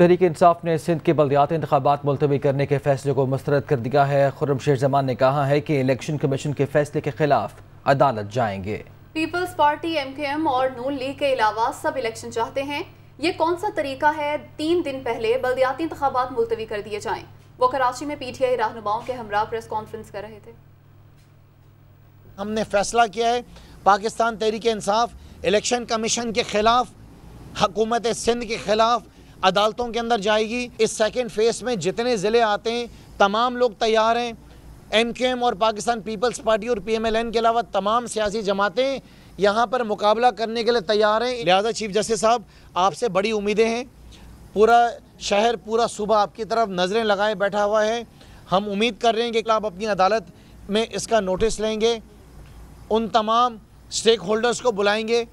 तहरीक इंसाफ ने सिंध के बल्दियाती इंतबात मुलतवी करने के फैसले को मुस्तरद कर दिया है खुरम शेर जमान ने कहा है कि इलेक्शन कमीशन के फैसले के खिलाफ अदालत जाएंगे पीपल्स पार्टी एमकेएम और नून लीग के अलावा सब इलेक्शन चाहते हैं ये कौन सा तरीका है तीन दिन पहले बल्दियाती इंतबात मुलतवी कर दिए जाएं वो कराची में पीटीआई रहनुमाओं के हमरा प्रेस कॉन्फ्रेंस कर रहे थे हमने फैसला किया है पाकिस्तान तहरीक इंसाफ इलेक्शन कमीशन के खिलाफ हकूमत सिंध के खिलाफ अदालतों के अंदर जाएगी इस सेकेंड फेज में जितने ज़िले आते हैं तमाम लोग तैयार हैं एम और पाकिस्तान पीपल्स पार्टी और पी के अलावा तमाम सियासी जमातें यहाँ पर मुकाबला करने के लिए तैयार हैं लिहाजा चीफ जस्टिस साहब आपसे बड़ी उम्मीदें हैं पूरा शहर पूरा सुबह आपकी तरफ नज़रें लगाए बैठा हुआ है हम उम्मीद कर रहे हैं कि आप अपनी अदालत में इसका नोटिस लेंगे उन तमाम स्टेक होल्डर्स को बुलाएंगे